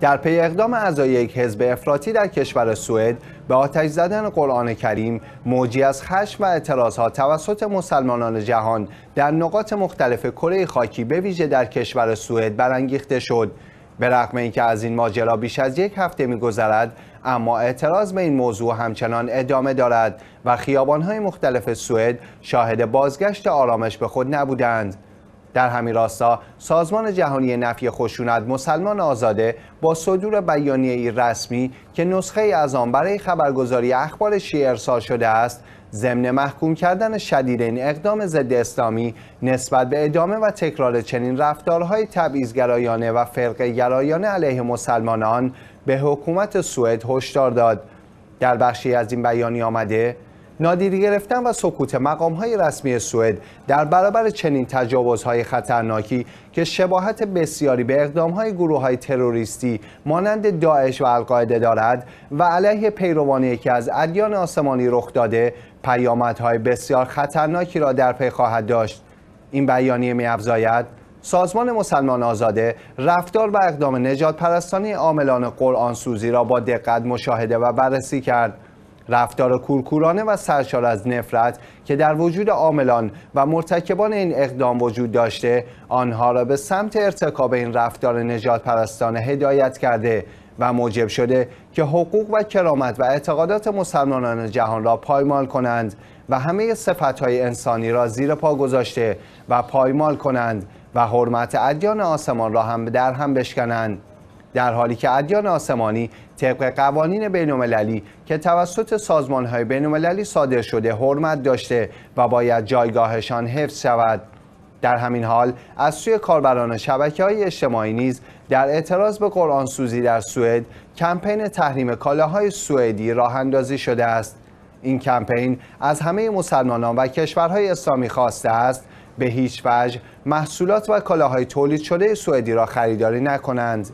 در پی اقدام اعضای یک حزب افراطی در کشور سوئد به آتش زدن قرآن کریم موجی از خشم و ها توسط مسلمانان جهان در نقاط مختلف کره خاکی به ویژه در کشور سوئد برانگیخته شد به رغم اینکه از این ماجرا بیش از یک هفته میگذرد اما اعتراض به این موضوع همچنان ادامه دارد و های مختلف سوئد شاهد بازگشت آرامش به خود نبودند در همین راستا سازمان جهانی نفی خشونت مسلمان آزاده با صدور بیانیه رسمی که نسخه از آن برای خبرگزاری اخبار شیعه ارسال شده است ضمن محکوم کردن شدید این اقدام ضد اسلامی نسبت به ادامه و تکرار چنین رفتارهای تبعیضگرایانه و فرقه گرایانه علیه مسلمانان به حکومت سوئد هشدار داد در بخشی از این بیانیه آمده نادیده گرفتن و سکوت مقام های رسمی سوئد در برابر چنین تجاوزهای خطرناکی که شباهت بسیاری به اقدام های گروه های تروریستی مانند داعش و القاعده دارد و علیه پیروان یکی از ادیان آسمانی رخ داده پیامدهای بسیار خطرناکی را در پی خواهد داشت این بیانیه میافزاید سازمان مسلمان آزاده رفتار و اقدام نجات پرستانی عاملان قرآن سوزی را با دقت مشاهده و بررسی کرد رفتار کورکورانه و سرشار از نفرت که در وجود عاملان و مرتکبان این اقدام وجود داشته آنها را به سمت ارتکاب این رفتار نجات پرستانه هدایت کرده و موجب شده که حقوق و کرامت و اعتقادات مسلمانان جهان را پایمال کنند و همه صفتهای انسانی را زیر پا گذاشته و پایمال کنند و حرمت ادیان آسمان را هم در هم بشکنند در حالی که ادیان آسمانی طبق قوانین بین‌المللی که توسط سازمان‌های بین‌المللی صادر شده حرمت داشته و باید جایگاهشان حفظ شود در همین حال از سوی کاربران شبکه های اجتماعی نیز در اعتراض به قرآن سوزی در سوئد کمپین تحریم کالاهای سوئدی راه اندازی شده است این کمپین از همه مسلمانان و کشورهای اسلامی خواسته است به هیچ وجه محصولات و کالاهای تولید شده سوئدی را خریداری نکنند